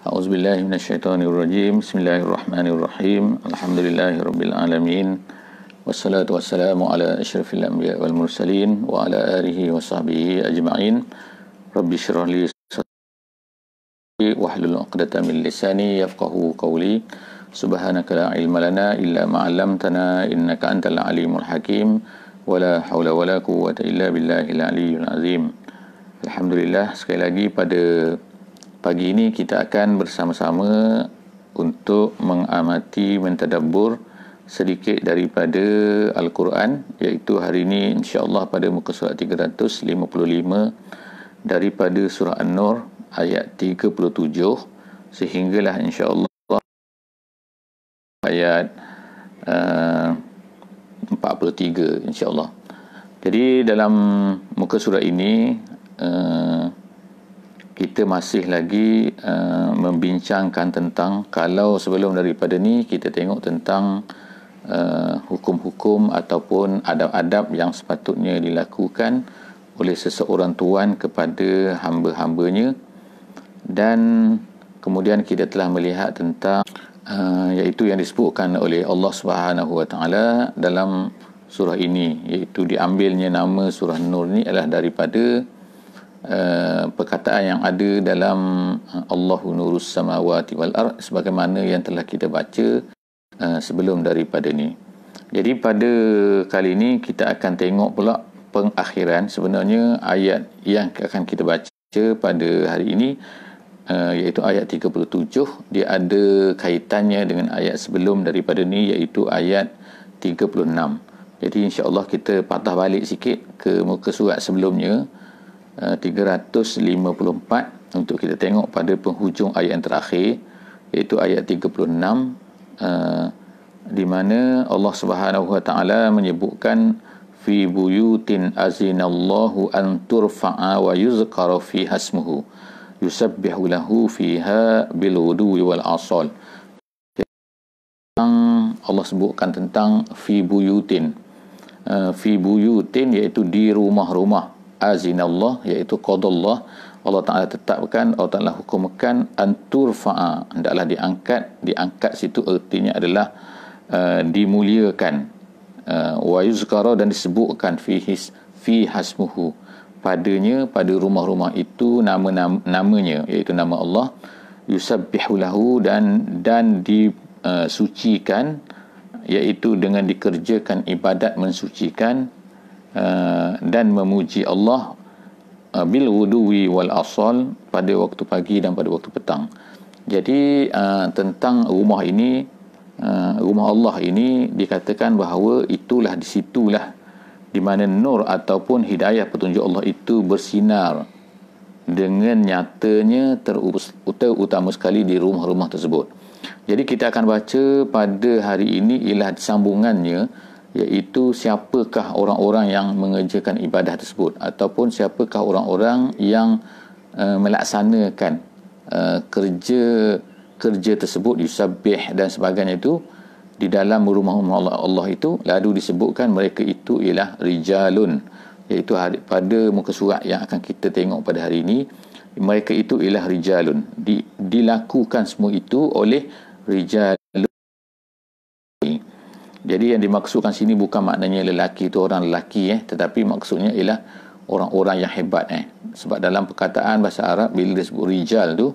أعوذ بالله من الشيطان الرجيم بسم الله الرحمن الرحيم الحمد لله رب العالمين والصلاة والسلام على أشرف الأنبياء والمرسلين وعلى آله وصحبه أجمعين رب اشرح لي صدري واحلل عقدة من لساني يفقه قولي سبحانك لا علم لنا إلا ما علمتنا إنك أنت العليم الحكيم ولا حول ولا قوة إلا بالله العلي العظيم الحمد لله sekali lagi pada pagi ini kita akan bersama-sama untuk mengamati mentadabbur sedikit daripada Al-Quran iaitu hari ini insya-Allah pada muka surat 355 daripada surah An-Nur ayat 37 sehinggalah insya-Allah ayat eh, uh, 43 insya-Allah. Jadi dalam muka surat ini uh, kita masih lagi uh, membincangkan tentang kalau sebelum daripada ni kita tengok tentang uh, hukum-hukum ataupun adab-adab yang sepatutnya dilakukan oleh seseorang tuan kepada hamba-hambanya dan kemudian kita telah melihat tentang uh, iaitu yang disebutkan oleh Allah Subhanahu Wa Taala dalam surah ini iaitu diambilnya nama surah Nur ni adalah daripada Eh, perkataan yang ada dalam eh, Allahu nurus samawati wal ard sebagaimana yang telah kita baca uh, sebelum daripada ni. Jadi pada kali ini kita akan tengok pula pengakhiran sebenarnya ayat yang akan kita baca pada hari ini uh, iaitu ayat 37 dia ada kaitannya dengan ayat sebelum daripada ni iaitu ayat 36. Jadi insya-Allah kita patah balik sikit ke muka surat sebelumnya. 354 eh, untuk kita tengok pada penghujung ayat yang terakhir iaitu ayat 36 uh, eh, di mana Allah Subhanahu Wa Taala menyebutkan fi buyutin azinallahu an turfa'a wa yuzkara fi hasmuhu yusabbihu lahu fiha bil wudu'i wal asal Allah sebutkan tentang fi buyutin uh, fi buyutin iaitu di rumah-rumah azinallah iaitu qadallah Allah Taala tetapkan Allah Taala hukumkan anturfa'a hendaklah diangkat diangkat situ artinya adalah uh, dimuliakan uh, yuzkara dan disebutkan fi his fi hasmuhu padanya pada rumah-rumah itu nama namanya iaitu nama Allah yusabbihu lahu dan dan disucikan eh, uh, iaitu dengan dikerjakan ibadat mensucikan Ah, dan memuji Allah uh, bil wudhuwi wal asal pada waktu pagi dan pada waktu petang. Jadi uh, tentang rumah ini uh, rumah Allah ini dikatakan bahawa itulah di situlah di mana nur ataupun hidayah petunjuk Allah itu bersinar dengan nyatanya terutama sekali di rumah-rumah tersebut. Jadi kita akan baca pada hari ini ialah sambungannya iaitu siapakah orang-orang yang mengerjakan ibadah tersebut ataupun siapakah orang-orang yang uh, melaksanakan uh, kerja kerja tersebut yusabbih dan sebagainya itu di dalam rumah-rumah Allah itu lalu disebutkan mereka itu ialah rijalun iaitu hari, pada muka surat yang akan kita tengok pada hari ini mereka itu ialah rijalun di, dilakukan semua itu oleh rijal jadi yang dimaksudkan sini bukan maknanya lelaki itu orang lelaki eh tetapi maksudnya ialah orang-orang yang hebat eh. Sebab dalam perkataan bahasa Arab bila disebut rijal tu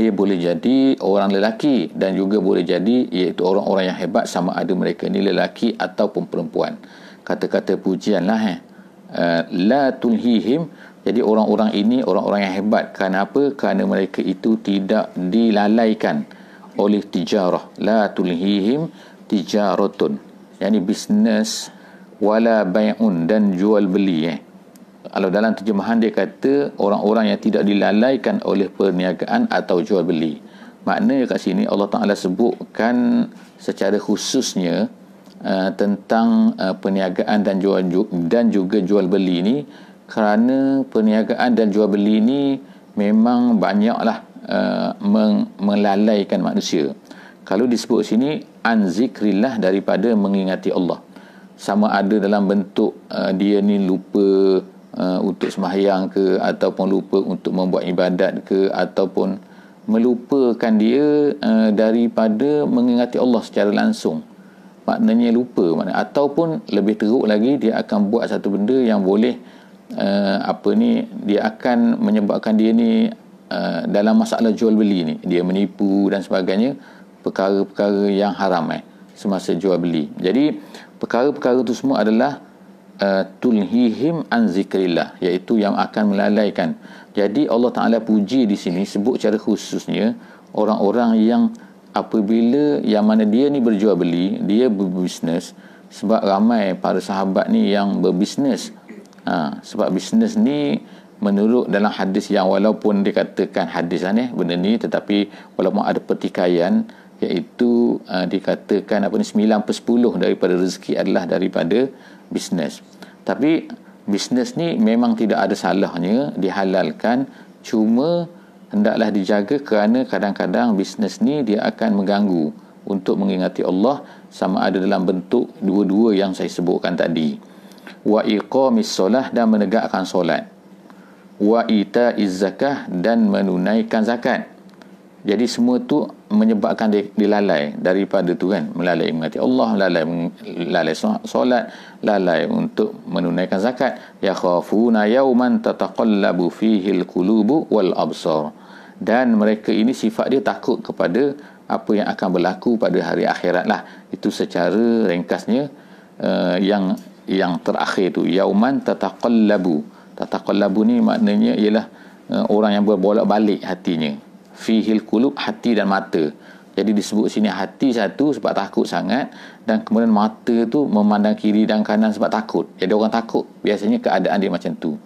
dia boleh jadi orang lelaki dan juga boleh jadi iaitu orang-orang yang hebat sama ada mereka ni lelaki ataupun perempuan. Kata-kata pujian lah eh. eh la tulhihim jadi orang-orang ini orang-orang yang hebat kenapa? Kerana mereka itu tidak dilalaikan oleh tijarah. La tulhihim tijaratun yang ini bisnes wala bay'un dan jual beli eh. kalau dalam terjemahan dia kata orang-orang yang tidak dilalaikan oleh perniagaan atau jual beli maknanya kat sini Allah Ta'ala sebutkan secara khususnya uh, tentang uh, perniagaan dan jual dan juga jual beli ni kerana perniagaan dan jual beli ni memang banyaklah uh, melalaikan manusia kalau disebut sini an zikrillah daripada mengingati Allah sama ada dalam bentuk uh, dia ni lupa uh, untuk sembahyang ke ataupun lupa untuk membuat ibadat ke ataupun melupakan dia uh, daripada mengingati Allah secara langsung maknanya lupa maknanya ataupun lebih teruk lagi dia akan buat satu benda yang boleh uh, apa ni dia akan menyebabkan dia ni uh, dalam masalah jual beli ni dia menipu dan sebagainya uh, perkara-perkara yang haram eh, semasa jual beli. Jadi perkara-perkara itu semua adalah uh, tulhihim an zikrillah iaitu yang akan melalaikan. Jadi Allah Taala puji di sini sebut secara khususnya orang-orang yang apabila yang mana dia ni berjual beli, dia berbisnes sebab ramai para sahabat ni yang berbisnes. Ha, sebab bisnes ni menurut dalam hadis yang walaupun dikatakan hadis lah eh, ni benda ni tetapi walaupun ada pertikaian iaitu uh, dikatakan apa ni 9 10 daripada rezeki adalah daripada bisnes. Tapi bisnes ni memang tidak ada salahnya dihalalkan cuma hendaklah dijaga kerana kadang-kadang bisnes ni dia akan mengganggu untuk mengingati Allah sama ada dalam bentuk dua-dua yang saya sebutkan tadi wa iqamis solah dan menegakkan solat wa ita'iz zakah dan menunaikan zakat jadi semua tu menyebabkan dilalai daripada tu kan melalai mengati Allah lalai lalai solat lalai untuk menunaikan zakat ya khafuna yauman tataqallabu fihi alqulubu wal absar dan mereka ini sifat dia takut kepada apa yang akan berlaku pada hari akhirat lah itu secara ringkasnya uh, yang yang terakhir tu yauman tataqallabu tataqallabu ni maknanya ialah uh, orang yang berbolak-balik hatinya fihil kulub hati dan mata. Jadi disebut sini hati satu sebab takut sangat dan kemudian mata tu memandang kiri dan kanan sebab takut. Jadi orang takut biasanya keadaan dia macam tu.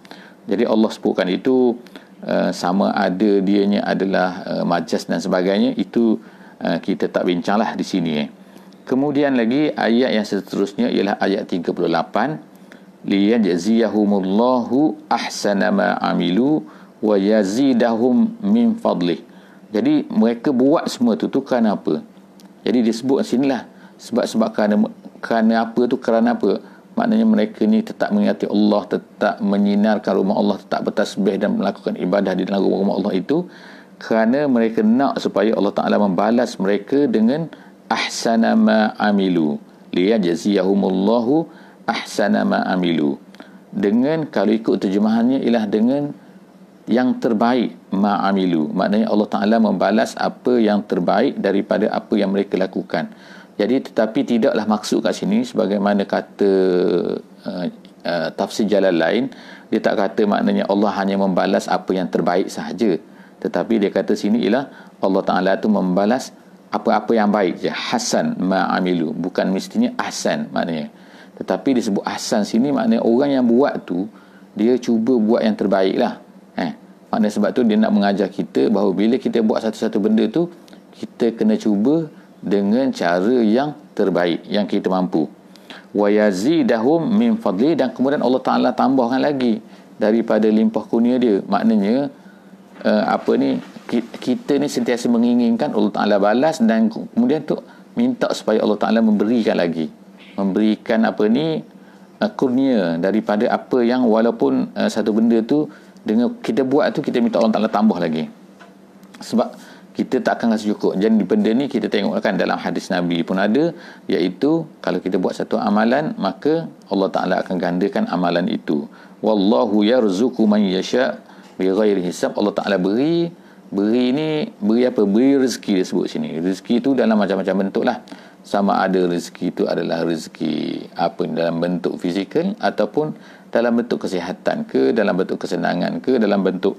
Jadi Allah sebutkan itu eh, sama ada dianya adalah eh, majas dan sebagainya itu eh, kita tak bincanglah di sini. Kemudian lagi ayat yang seterusnya ialah ayat 38 liyajziyahumullahu ahsana ma amilu wa yazidahum min fadlihi jadi mereka buat semua tu tu kerana apa? Jadi disebut sinilah sebab-sebab kerana kerana apa tu kerana apa? Maknanya mereka ni tetap mengingati Allah, tetap menyinarkan rumah Allah, tetap bertasbih dan melakukan ibadah di dalam rumah-rumah Allah itu kerana mereka nak supaya Allah Taala membalas mereka dengan ahsana ma amilu liyajziyahumullahu ahsana ma amilu dengan kalau ikut terjemahannya ialah dengan yang terbaik ma'amilu maknanya Allah Ta'ala membalas apa yang terbaik daripada apa yang mereka lakukan jadi tetapi tidaklah maksud kat sini sebagaimana kata uh, uh, tafsir jalan lain dia tak kata maknanya Allah hanya membalas apa yang terbaik sahaja tetapi dia kata sini ialah Allah Ta'ala itu membalas apa-apa yang baik je hasan ma'amilu bukan mestinya ahsan maknanya tetapi disebut ahsan sini maknanya orang yang buat tu dia cuba buat yang terbaik lah Maknanya sebab tu dia nak mengajar kita bahawa bila kita buat satu-satu benda tu, kita kena cuba dengan cara yang terbaik yang kita mampu. Wa yazidahum min fadli dan kemudian Allah Taala tambahkan lagi daripada limpah kurnia dia. Maknanya eh, apa ni kita ni sentiasa menginginkan Allah Taala balas dan kemudian tu minta supaya Allah Taala memberikan lagi. Memberikan apa ni eh, kurnia daripada apa yang walaupun eh, satu benda tu dengan kita buat tu kita minta Allah Taala tambah lagi sebab kita tak akan rasa cukup jadi di benda ni kita tengok kan dalam hadis Nabi pun ada iaitu kalau kita buat satu amalan maka Allah Taala akan gandakan amalan itu wallahu ya yarzuqu man yasha bi ghairi hisab Allah Taala beri beri ni beri apa beri rezeki dia sebut sini rezeki tu dalam macam-macam bentuk lah sama ada rezeki itu adalah rezeki apa dalam bentuk fizikal ataupun dalam bentuk kesihatan ke dalam bentuk kesenangan ke dalam bentuk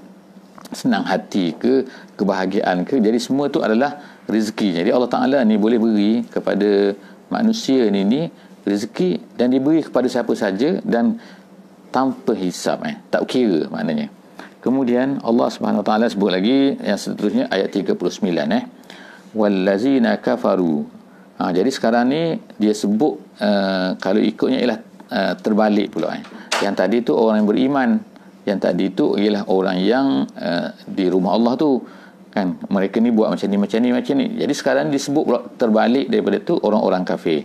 senang hati ke kebahagiaan ke jadi semua tu adalah rezeki jadi Allah Taala ni boleh beri kepada manusia ni ni rezeki dan diberi kepada siapa saja dan tanpa hisap eh tak kira maknanya kemudian Allah Subhanahu Taala sebut lagi yang seterusnya ayat 39 eh wallazina kafaru ha, jadi sekarang ni dia sebut uh, kalau ikutnya ialah uh, terbalik pula eh yang tadi tu orang yang beriman yang tadi tu ialah orang yang uh, di rumah Allah tu kan mereka ni buat macam ni macam ni macam ni jadi sekarang disebut pula terbalik daripada tu orang-orang kafir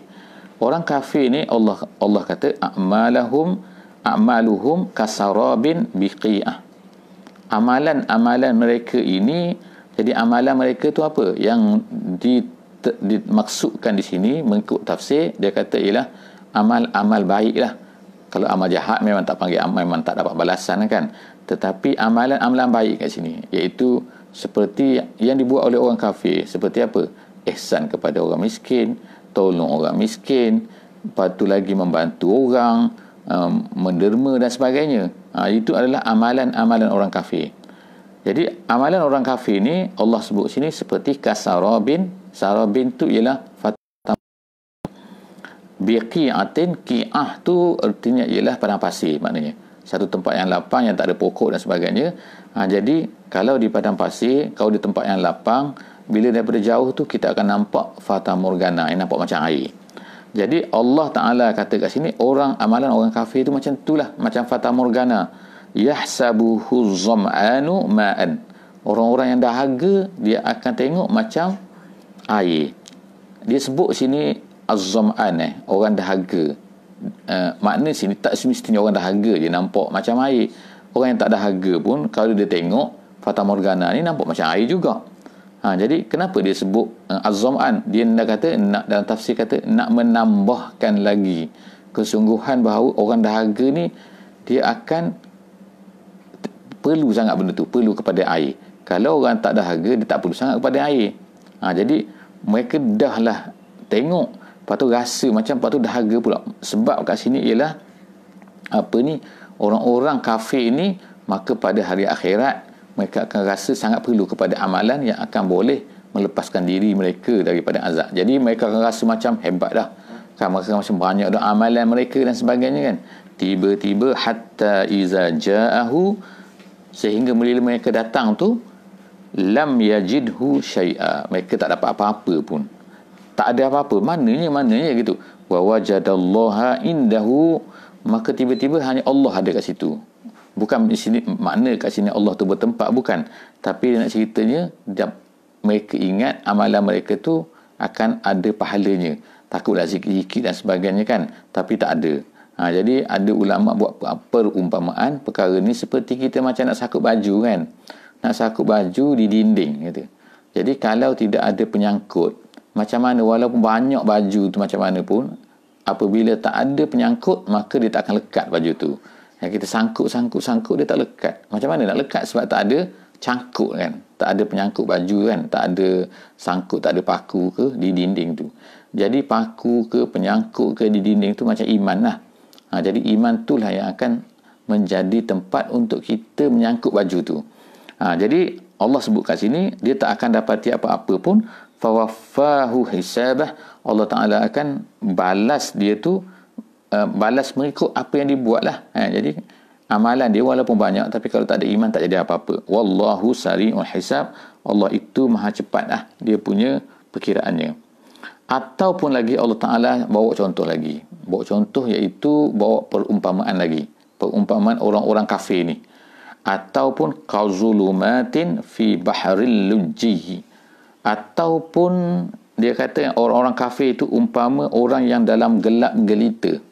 orang kafir ni Allah Allah kata a'malahum a'maluhum kasarabin biqi'ah amalan-amalan mereka ini jadi amalan mereka tu apa yang di dimaksudkan di sini mengikut tafsir dia kata ialah amal-amal baiklah kalau amal jahat memang tak panggil amal memang tak dapat balasan lah kan tetapi amalan amalan baik kat sini iaitu seperti yang dibuat oleh orang kafir seperti apa ihsan kepada orang miskin tolong orang miskin patu lagi membantu orang um, menderma dan sebagainya ha, itu adalah amalan-amalan orang kafir jadi amalan orang kafir ni Allah sebut sini seperti kasara bin sara bin tu ialah biqi'atin ki'ah tu artinya ialah padang pasir maknanya satu tempat yang lapang yang tak ada pokok dan sebagainya ha, jadi kalau di padang pasir kalau di tempat yang lapang bila daripada jauh tu kita akan nampak fata morgana yang nampak macam air jadi Allah Ta'ala kata kat sini orang amalan orang kafir tu macam itulah macam fata morgana yahsabuhu zam'anu ma'an orang-orang yang dahaga dia akan tengok macam air dia sebut sini az-zam'an eh, orang dahaga. Uh, makna sini tak semestinya orang dah dahaga je nampak macam air. Orang yang tak dah dahaga pun kalau dia tengok Fata Morgana ni nampak macam air juga. Ha, jadi kenapa dia sebut uh, az-zam'an? Dia nak kata nak dalam tafsir kata nak menambahkan lagi kesungguhan bahawa orang dah dahaga ni dia akan perlu sangat benda tu, perlu kepada air. Kalau orang tak dah dahaga dia tak perlu sangat kepada air. Ha, jadi mereka dah lah tengok lepas tu rasa macam lepas tu dahaga pula sebab kat sini ialah apa ni orang-orang kafir ni maka pada hari akhirat mereka akan rasa sangat perlu kepada amalan yang akan boleh melepaskan diri mereka daripada azab jadi mereka akan rasa macam hebat dah kan mereka macam banyak dah amalan mereka dan sebagainya kan tiba-tiba hatta iza ja'ahu sehingga bila mereka datang tu lam yajidhu syai'a mereka tak dapat apa-apa pun tak ada apa-apa mananya mananya ya gitu wa wajadallaha indahu maka tiba-tiba hanya Allah ada kat situ bukan di sini makna kat sini Allah tu bertempat bukan tapi nak ceritanya dia mereka ingat amalan mereka tu akan ada pahalanya takutlah sikit-sikit dan sebagainya kan tapi tak ada ha, jadi ada ulama buat perumpamaan perkara ni seperti kita macam nak sakut baju kan nak sakut baju di dinding gitu. jadi kalau tidak ada penyangkut macam mana walaupun banyak baju tu macam mana pun apabila tak ada penyangkut maka dia tak akan lekat baju tu yang kita sangkut sangkut sangkut dia tak lekat macam mana nak lekat sebab tak ada cangkuk kan tak ada penyangkut baju kan tak ada sangkut tak ada paku ke di dinding tu jadi paku ke penyangkut ke di dinding tu macam iman lah ha, jadi iman tu lah yang akan menjadi tempat untuk kita menyangkut baju tu ha, jadi Allah sebut kat sini dia tak akan dapati apa-apa pun fawaffahu hisabah Allah Ta'ala akan balas dia tu eh, balas mengikut apa yang dibuat lah ha, eh, jadi amalan dia walaupun banyak tapi kalau tak ada iman tak jadi apa-apa wallahu sari'ul hisab Allah itu maha cepat lah dia punya perkiraannya ataupun lagi Allah Ta'ala bawa contoh lagi bawa contoh iaitu bawa perumpamaan lagi perumpamaan orang-orang kafir ni ataupun qazulumatin fi bahril lujjihi ataupun dia kata orang-orang kafir itu umpama orang yang dalam gelap gelita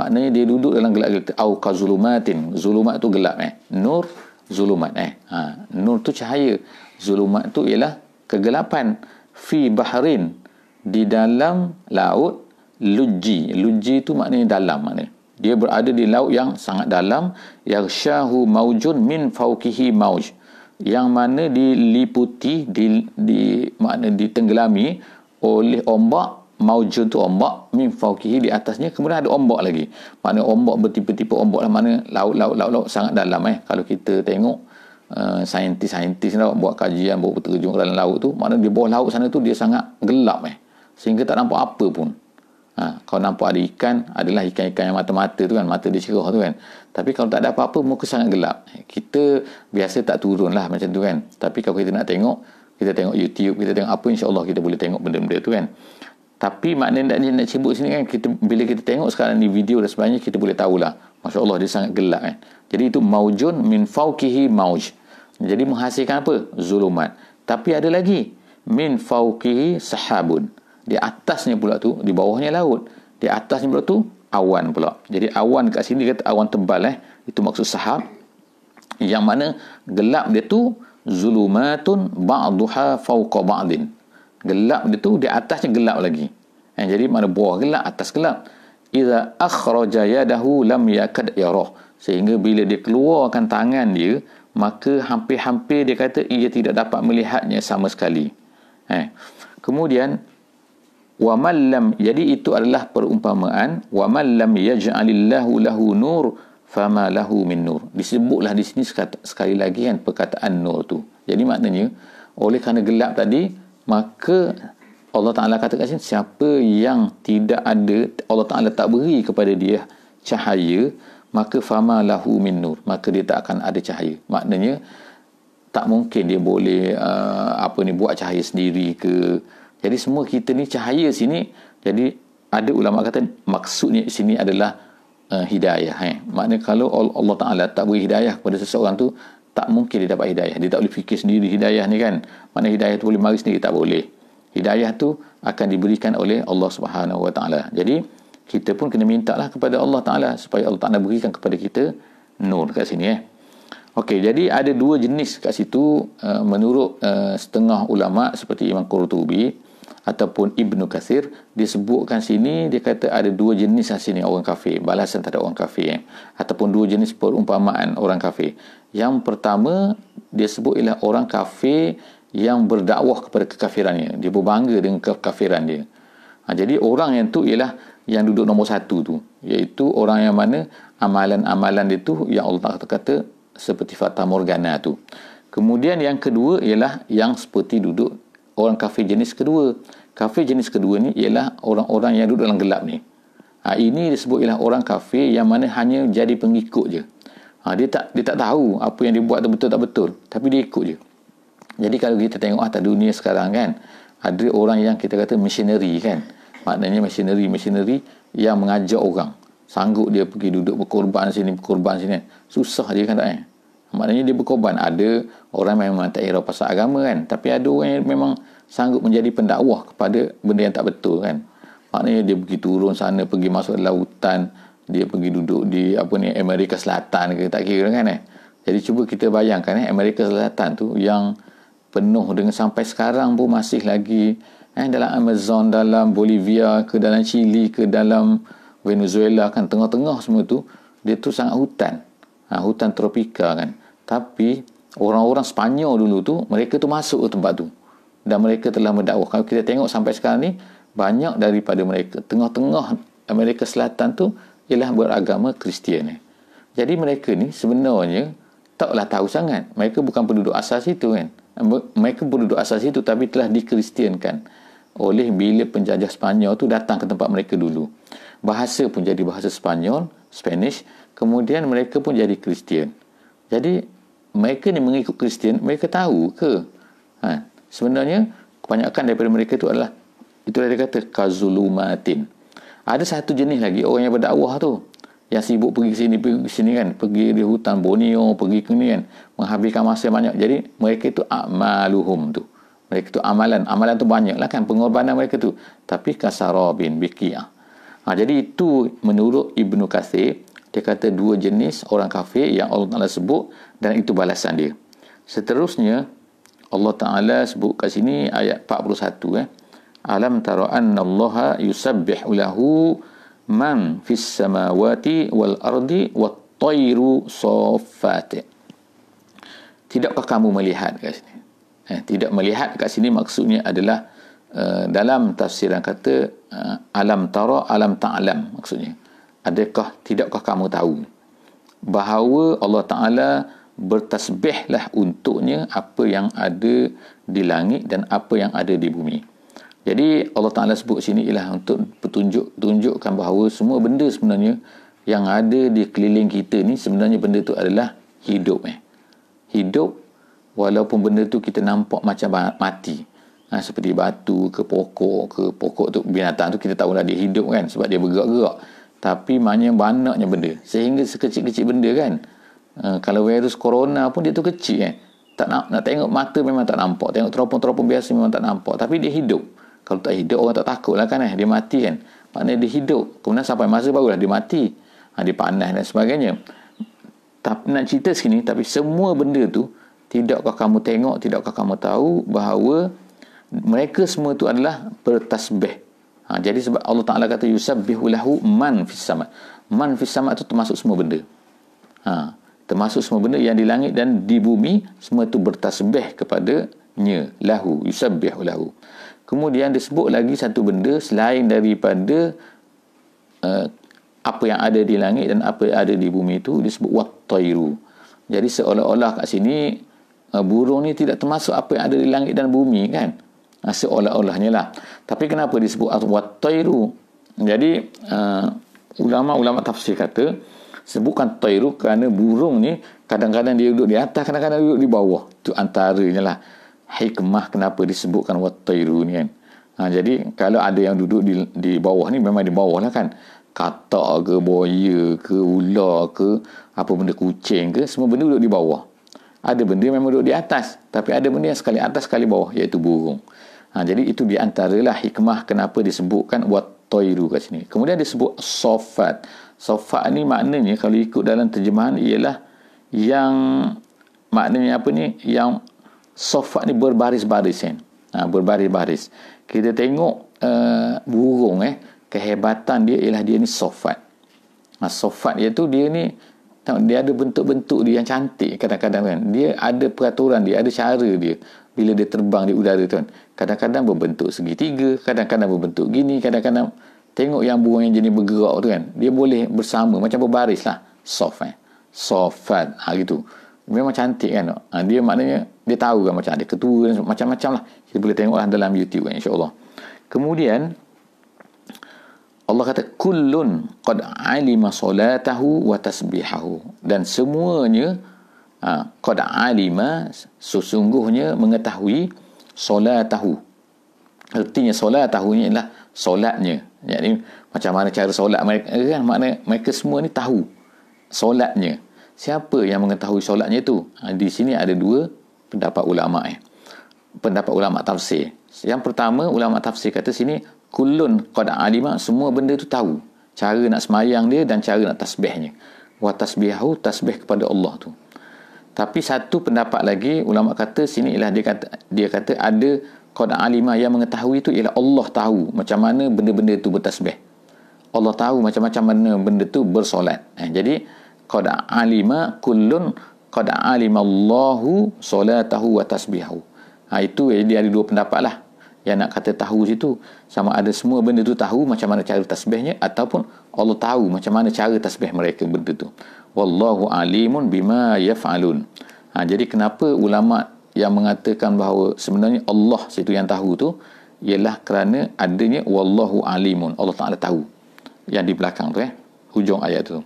maknanya dia duduk dalam gelap gelita au kazulumatin zulumat tu gelap eh nur zulumat eh ha. nur tu cahaya zulumat tu ialah kegelapan fi baharin di dalam laut luji luji tu maknanya dalam maknanya dia berada di laut yang sangat dalam yang syahu maujun min fawkihi mauj yang mana diliputi di, di makna ditenggelami oleh ombak maujun tu ombak min fawqihi di atasnya kemudian ada ombak lagi mana ombak bertipe-tipe ombak lah mana laut laut laut laut sangat dalam eh kalau kita tengok eh, saintis-saintis nak buat kajian buat terjun ke dalam laut tu mana di bawah laut sana tu dia sangat gelap eh sehingga tak nampak apa pun Ha, kau nampak ada ikan adalah ikan-ikan yang mata-mata tu kan mata dia cerah tu kan tapi kalau tak ada apa-apa muka sangat gelap kita biasa tak turun lah macam tu kan tapi kalau kita nak tengok kita tengok YouTube kita tengok apa insya Allah kita boleh tengok benda-benda tu kan tapi maknanya nak, nak cibuk sini kan kita, bila kita tengok sekarang ni video dan sebagainya kita boleh tahulah Masya Allah dia sangat gelap kan jadi itu maujun min fawkihi mauj jadi menghasilkan apa? zulumat tapi ada lagi min fawkihi sahabun di atasnya pula tu di bawahnya laut di atasnya pula tu awan pula jadi awan kat sini kata awan tebal eh itu maksud sahab yang mana gelap dia tu zulumatun ba'duha fawqa ba'din gelap dia tu di atasnya gelap lagi eh, jadi mana bawah gelap atas gelap iza akhraja yadahu lam yakad yarah sehingga bila dia keluarkan tangan dia maka hampir-hampir dia kata ia tidak dapat melihatnya sama sekali eh kemudian wa man lam jadi itu adalah perumpamaan wa man lam yaj'alillahu lahu nur fama lahu min nur disebutlah di sini sekali lagi kan perkataan nur tu jadi maknanya oleh kerana gelap tadi maka Allah Taala kata kat sini siapa yang tidak ada Allah Taala tak beri kepada dia cahaya maka fama lahu min nur maka dia tak akan ada cahaya maknanya tak mungkin dia boleh uh, apa ni buat cahaya sendiri ke jadi semua kita ni cahaya sini. Jadi ada ulama kata maksudnya sini adalah uh, hidayah. Eh. Maknanya kalau Allah Ta'ala tak beri hidayah kepada seseorang tu, tak mungkin dia dapat hidayah. Dia tak boleh fikir sendiri hidayah ni kan. Mana hidayah tu boleh mari sendiri, tak boleh. Hidayah tu akan diberikan oleh Allah Subhanahu Wa Ta'ala. Jadi kita pun kena minta lah kepada Allah Ta'ala supaya Allah Ta'ala berikan kepada kita nur kat sini eh. Okey, jadi ada dua jenis kat situ uh, menurut uh, setengah ulama seperti Imam Qurtubi, ataupun Ibnu Kathir disebutkan sini dia kata ada dua jenis lah sini orang kafir balasan terhadap orang kafir eh? ataupun dua jenis perumpamaan orang kafir yang pertama dia sebut ialah orang kafir yang berdakwah kepada kekafirannya dia berbangga dengan kekafiran dia ha, jadi orang yang tu ialah yang duduk nombor satu tu iaitu orang yang mana amalan-amalan dia tu yang Allah kata, -kata seperti Fatah Morgana tu Kemudian yang kedua ialah yang seperti duduk orang kafir jenis kedua. Kafir jenis kedua ni ialah orang-orang yang duduk dalam gelap ni. Ha, ini disebut ialah orang kafir yang mana hanya jadi pengikut je. Ha, dia tak dia tak tahu apa yang dia buat tu betul tak betul. Tapi dia ikut je. Jadi kalau kita tengok atas ah, dunia sekarang kan, ada orang yang kita kata machinery kan. Maknanya machinery-machinery yang mengajak orang. Sanggup dia pergi duduk berkorban sini, berkorban sini. Susah dia kan tak eh? Maknanya dia berkorban. Ada orang memang tak ira pasal agama kan. Tapi ada orang yang memang sanggup menjadi pendakwah kepada benda yang tak betul kan maknanya dia pergi turun sana pergi masuk lautan, dia pergi duduk di apa ni Amerika Selatan ke tak kira kan eh jadi cuba kita bayangkan eh Amerika Selatan tu yang penuh dengan sampai sekarang pun masih lagi eh dalam Amazon dalam Bolivia ke dalam Chile ke dalam Venezuela kan tengah-tengah semua tu dia tu sangat hutan ha, hutan tropika kan tapi orang-orang Spanyol dulu tu mereka tu masuk ke tempat tu dan mereka telah mendakwah kalau kita tengok sampai sekarang ni banyak daripada mereka tengah-tengah Amerika Selatan tu ialah beragama Kristian jadi mereka ni sebenarnya taklah tahu sangat mereka bukan penduduk asal situ kan mereka penduduk asal situ tapi telah dikristiankan oleh bila penjajah Spanyol tu datang ke tempat mereka dulu bahasa pun jadi bahasa Spanyol Spanish kemudian mereka pun jadi Kristian jadi mereka ni mengikut Kristian mereka tahu ke ha sebenarnya kebanyakan daripada mereka itu adalah itu dia kata kazulumatin ada satu jenis lagi orang yang berdakwah tu yang sibuk pergi ke sini pergi ke sini kan pergi di hutan Borneo pergi ke sini kan menghabiskan masa banyak jadi mereka itu amaluhum tu mereka itu amalan amalan tu banyak lah kan pengorbanan mereka tu tapi kasarabin bikiah ha, jadi itu menurut Ibnu Kathir dia kata dua jenis orang kafir yang Allah Ta'ala sebut dan itu balasan dia. Seterusnya, Allah Ta'ala sebut kat sini ayat 41 eh. Alam tara anna Allah yusabbihu lahu man fis samawati wal ardi wa Ta'iru saffat. Tidakkah kamu melihat kat sini? Eh, tidak melihat kat sini maksudnya adalah uh, dalam tafsiran kata uh, alam tara alam ta'lam maksudnya. Adakah tidakkah kamu tahu bahawa Allah Ta'ala bertasbihlah untuknya apa yang ada di langit dan apa yang ada di bumi. Jadi Allah Taala sebut sini ialah untuk petunjuk tunjukkan bahawa semua benda sebenarnya yang ada di keliling kita ni sebenarnya benda tu adalah hidup eh. Hidup walaupun benda tu kita nampak macam mati. Ha, seperti batu ke pokok ke pokok tu binatang tu kita tahu tahulah dia hidup kan sebab dia bergerak-gerak. Tapi banyak banyaknya benda sehingga sekecil-kecil benda kan. Eh, kalau virus corona pun dia tu kecil eh. Tak nak nak tengok mata memang tak nampak. Tengok teropong-teropong biasa memang tak nampak. Tapi dia hidup. Kalau tak hidup orang tak takut lah kan eh. Dia mati kan. Maknanya dia hidup. Kemudian sampai masa barulah dia mati. Ha, dia panas dan sebagainya. Tak, nak cerita sini tapi semua benda tu tidakkah kamu tengok, tidakkah kamu tahu bahawa mereka semua tu adalah bertasbih. Ha, jadi sebab Allah Ta'ala kata Yusabbihu lahu man fis sama. Man fis sama tu termasuk semua benda. Ha, termasuk semua benda yang di langit dan di bumi semua itu bertasbih Nya lahu yusabbihu lahu kemudian disebut lagi satu benda selain daripada uh, apa yang ada di langit dan apa yang ada di bumi itu disebut wattairu jadi seolah-olah kat sini uh, burung ni tidak termasuk apa yang ada di langit dan bumi kan uh, seolah-olahnya lah tapi kenapa disebut wattairu jadi uh, ulama-ulama tafsir kata Sebutkan tairu kerana burung ni kadang-kadang dia duduk di atas kadang-kadang duduk di bawah tu antaranya lah hikmah kenapa disebutkan wa tairu ni kan ha, jadi kalau ada yang duduk di, di bawah ni memang di bawah lah kan katak ke buaya ke ular ke apa benda kucing ke semua benda duduk di bawah ada benda memang duduk di atas tapi ada benda yang sekali atas sekali bawah iaitu burung ha, jadi itu di antaralah hikmah kenapa disebutkan wa tairu kat sini kemudian disebut sofat Sofa ni maknanya kalau ikut dalam terjemahan ialah yang maknanya apa ni yang sofa ni berbaris-baris kan. Ha, berbaris-baris. Kita tengok uh, burung eh kehebatan dia ialah dia ni sofa. Ha, sofat iaitu dia ni dia ada bentuk-bentuk dia yang cantik kadang-kadang kan. Dia ada peraturan dia, ada cara dia bila dia terbang di udara tuan. Kadang-kadang berbentuk segitiga, kadang-kadang berbentuk gini, kadang-kadang Tengok yang burung yang jenis bergerak tu kan. Dia boleh bersama macam berbaris lah. Soft eh. Sofat. Ha, gitu. Memang cantik kan. Ha, dia maknanya dia tahu kan macam ada ketua macam-macam lah. Kita boleh tengok lah dalam YouTube kan insyaAllah. Kemudian Allah kata kullun qad alima solatahu wa tasbihahu dan semuanya ha, qad alima sesungguhnya mengetahui solatahu artinya solatahu ni ialah solatnya jadi macam mana cara solat mereka eh, kan makna mereka semua ni tahu solatnya siapa yang mengetahui solatnya tu ha, di sini ada dua pendapat ulama eh pendapat ulama tafsir yang pertama ulama tafsir kata sini kulun qad alima semua benda tu tahu cara nak semayang dia dan cara nak tasbihnya wa tasbihahu tasbih kepada Allah tu tapi satu pendapat lagi ulama kata sini ialah dia kata dia kata ada kau qad alimah, yang mengetahui itu ialah Allah tahu macam mana benda-benda itu bertasbih. Allah tahu macam-macam mana benda itu bersolat. Eh, jadi alimah kulun, kau qad alimah Allahu solatahu wa tasbihahu. Ha, itu eh, dia ada dua pendapat lah yang nak kata tahu situ sama ada semua benda tu tahu macam mana cara tasbihnya ataupun Allah tahu macam mana cara tasbih mereka benda tu wallahu alimun bima yafalun ha, jadi kenapa ulama yang mengatakan bahawa sebenarnya Allah situ yang tahu tu ialah kerana adanya wallahu alimun Allah Taala tahu yang di belakang tu eh hujung ayat tu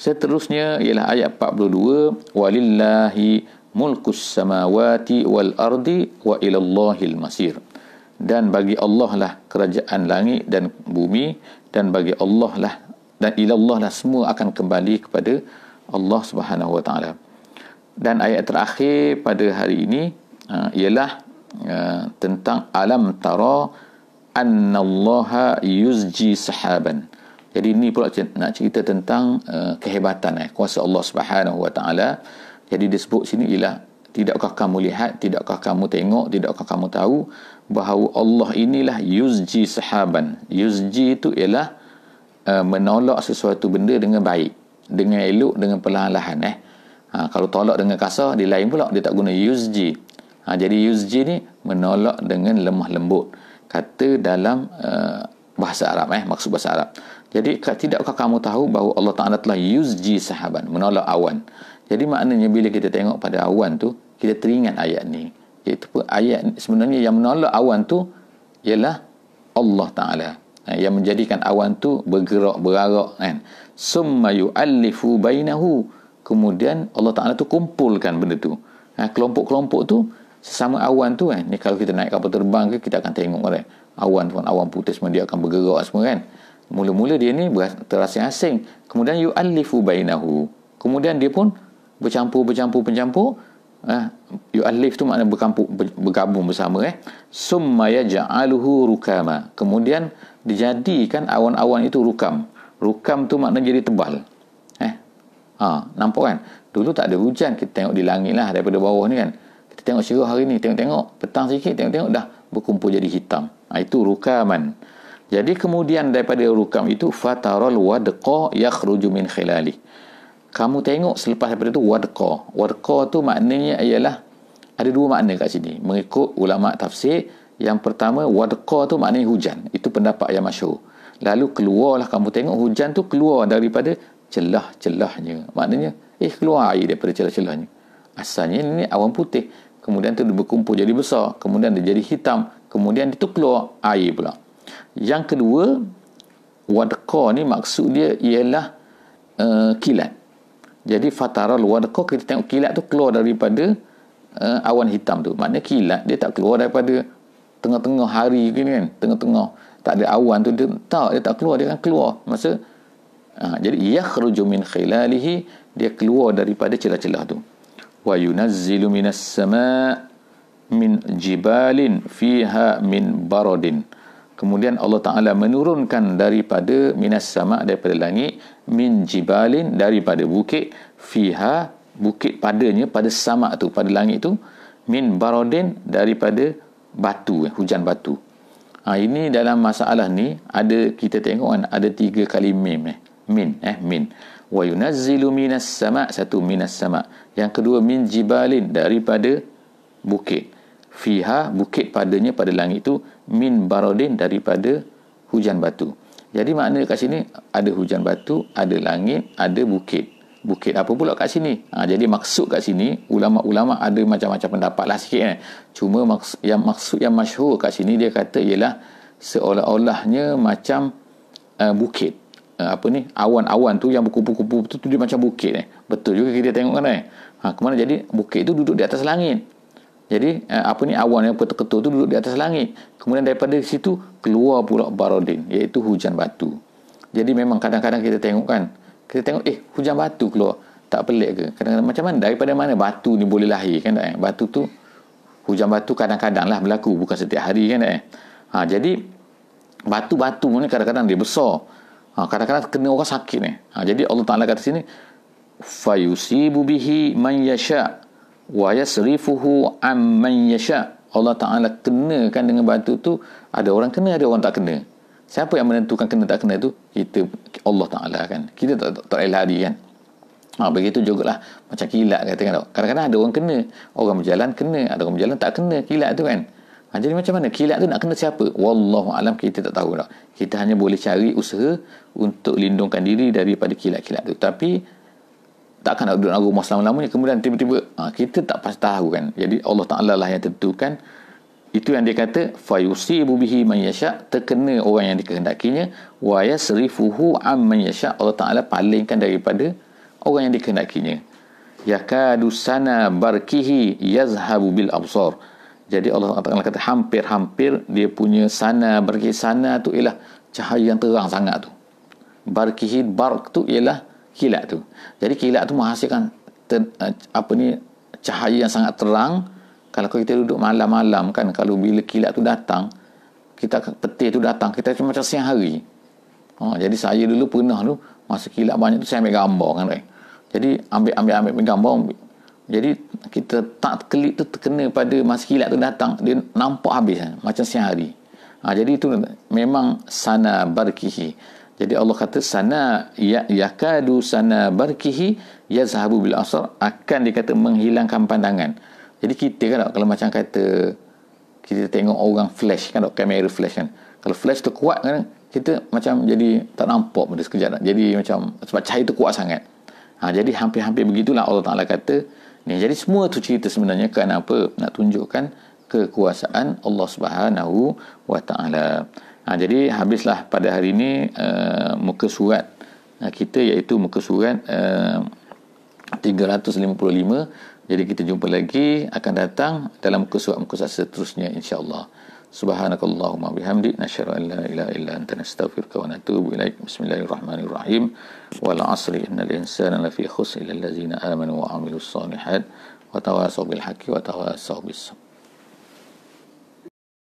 seterusnya ialah ayat 42 walillahi mulkus samawati wal ardi wa ilallahil masir dan bagi Allah lah kerajaan langit dan bumi dan bagi Allah lah dan ilallah lah semua akan kembali kepada Allah Subhanahu wa taala dan ayat terakhir pada hari ini uh, ialah uh, tentang alam tara annallaha yuzji sahaban. Jadi ini pula nak cerita tentang uh, kehebatan eh, kuasa Allah Subhanahu Wa Taala. Jadi disebut sini ialah tidakkah kamu lihat, tidakkah kamu tengok, tidakkah kamu tahu bahawa Allah inilah yuzji sahaban. Yuzji itu ialah uh, menolak sesuatu benda dengan baik, dengan elok, dengan perlahan-lahan eh. Ha, kalau tolak dengan kasar, dia lain pula. Dia tak guna yuzji. Ha, jadi yuzji ni menolak dengan lemah lembut. Kata dalam uh, bahasa Arab eh, maksud bahasa Arab. Jadi tidakkah kamu tahu bahawa Allah Ta'ala telah yuzji sahaban, menolak awan. Jadi maknanya bila kita tengok pada awan tu, kita teringat ayat ni. Iaitu ayat sebenarnya yang menolak awan tu ialah Allah Ta'ala. Ha, yang menjadikan awan tu bergerak, berarak kan. Summa yu'allifu bainahu. Bainahu kemudian Allah Ta'ala tu kumpulkan benda tu ha, kelompok-kelompok tu sesama awan tu kan ni kalau kita naik kapal terbang ke kita akan tengok kan awan tu kan, awan putih semua dia akan bergerak semua kan mula-mula dia ni terasa asing kemudian you alifu bainahu kemudian dia pun bercampur bercampur bercampur eh ha, you alif tu makna berkampung bergabung bersama eh summa yaj'aluhu rukama kemudian dijadikan awan-awan itu rukam rukam tu makna jadi tebal Ha, nampak kan? Dulu tak ada hujan, kita tengok di langit lah daripada bawah ni kan. Kita tengok syuruh hari ni, tengok-tengok. Petang sikit, tengok-tengok dah berkumpul jadi hitam. Ha, itu rukaman. Jadi kemudian daripada rukam itu, fatarul wadqa yakhruju min khilali. Kamu tengok selepas daripada tu wadqa. Wadqa tu maknanya ialah, ada dua makna kat sini. Mengikut ulama' tafsir, yang pertama wadqa tu maknanya hujan. Itu pendapat yang masyur. Lalu keluarlah kamu tengok hujan tu keluar daripada celah-celahnya. Maknanya, eh keluar air daripada celah-celahnya. Asalnya ini awan putih. Kemudian itu berkumpul jadi besar. Kemudian dia jadi hitam. Kemudian itu keluar air pula. Yang kedua, wadqa ni maksud dia ialah uh, kilat. Jadi fataral wadqa kita tengok kilat tu keluar daripada uh, awan hitam tu. Maknanya kilat dia tak keluar daripada tengah-tengah hari gini kan. Tengah-tengah tak ada awan tu dia tak dia tak keluar dia kan keluar masa Ha, jadi yakhruju min khilalihi dia keluar daripada celah-celah tu. Wa yunazzilu minas sama' min jibalin fiha min barodin. Kemudian Allah Taala menurunkan daripada minas sama' daripada langit min jibalin daripada bukit fiha bukit padanya pada sama' tu pada langit tu min barodin daripada batu hujan batu. Ha, ini dalam masalah ni ada kita tengok kan ada tiga kali mim eh min eh min wa yunazzilu minas sama satu minas sama yang kedua min jibalin daripada bukit fiha bukit padanya pada langit itu min barodin daripada hujan batu jadi makna kat sini ada hujan batu ada langit ada bukit bukit apa pula kat sini ha, jadi maksud kat sini ulama-ulama ada macam-macam pendapat lah sikit eh. cuma maks- yang maksud yang masyhur kat sini dia kata ialah seolah-olahnya macam uh, bukit Eh, apa ni awan-awan tu yang berkumpul-kumpul tu, tu dia macam bukit Eh. Betul juga kita tengok kan eh. Ha ke mana jadi bukit tu duduk di atas langit. Jadi eh, apa ni awan yang petak-petuk tu duduk di atas langit. Kemudian daripada situ keluar pula barodin iaitu hujan batu. Jadi memang kadang-kadang kita tengok kan kita tengok eh hujan batu keluar tak pelik ke kadang-kadang macam mana daripada mana batu ni boleh lahir kan tak eh? batu tu hujan batu kadang-kadang lah berlaku bukan setiap hari kan tak eh? ha, jadi batu-batu ni kadang-kadang dia besar Ha, kadang-kadang kena orang sakit ni. Ha, jadi Allah Ta'ala kata sini, فَيُسِيبُ بِهِ مَنْ يَشَاءُ وَيَسْرِفُهُ عَمْ مَنْ يَشَاءُ Allah Ta'ala kenakan dengan batu tu, ada orang kena, ada orang tak kena. Siapa yang menentukan kena tak kena tu? Kita, Allah Ta'ala kan. Kita tak, tak, tak lari kan. Ha, begitu jugalah Macam kilat kata kan. Kadang-kadang ada orang kena. Orang berjalan kena. Ada orang berjalan tak kena kilat tu kan. Ha, jadi macam mana kilat tu nak kena siapa? Wallahu alam kita tak tahu dah. Kita hanya boleh cari usaha untuk lindungkan diri daripada kilat-kilat tu. Tapi takkan nak duduk rumah selama-lamanya kemudian tiba-tiba ha, kita tak pasti tahu kan. Jadi Allah Taala lah yang tentukan. Itu yang dia kata fayusibu bihi man yasha terkena orang yang dikehendakinya wa yasrifuhu am man yasha Allah Taala palingkan daripada orang yang dikehendakinya. Yakadu sana barkihi yazhabu bil absar. Jadi Allah Taala kata hampir-hampir dia punya sana berkih sana tu ialah cahaya yang terang sangat tu. Barkih bark tu ialah kilat tu. Jadi kilat tu menghasilkan ter, eh, apa ni cahaya yang sangat terang. Kalau kita duduk malam-malam kan kalau bila kilat tu datang kita peti tu datang kita cuma macam siang hari. Ha, jadi saya dulu pernah tu masa kilat banyak tu saya ambil gambar kan. Right? Jadi ambil ambil ambil gambar jadi kita tak kelip tu terkena pada masa kilat tu datang dia nampak habis eh, macam siang hari. Ha, jadi itu memang sana barkihi. Jadi Allah kata sana ya yakadu sana barkihi yazhabu bil asr akan dikata menghilangkan pandangan. Jadi kita kan tak, kalau macam kata kita tengok orang flash kan tak, kamera flash kan. Kalau flash tu kuat kan kita macam jadi tak nampak benda sekejap. Jadi macam sebab cahaya tu kuat sangat. Ha, jadi hampir-hampir begitulah Allah Ta'ala kata Ni jadi semua tu cerita sebenarnya kerana apa? Nak tunjukkan kekuasaan Allah Subhanahu wa taala. Ha, jadi habislah pada hari ini uh, muka surat uh, kita iaitu muka surat eh, uh, 355. Jadi kita jumpa lagi akan datang dalam muka surat muka surat seterusnya insya-Allah. Subhanakallahumma bihamdi nasyhadu an la ilaha illa anta nastaghfiruka wa natubu ilaik. Bismillahirrahmanirrahim. Wal asri innal insana lafi khusr illa allazina amanu wa amilus solihat wa tawasaw bil haqqi wa tawasaw bis sabr.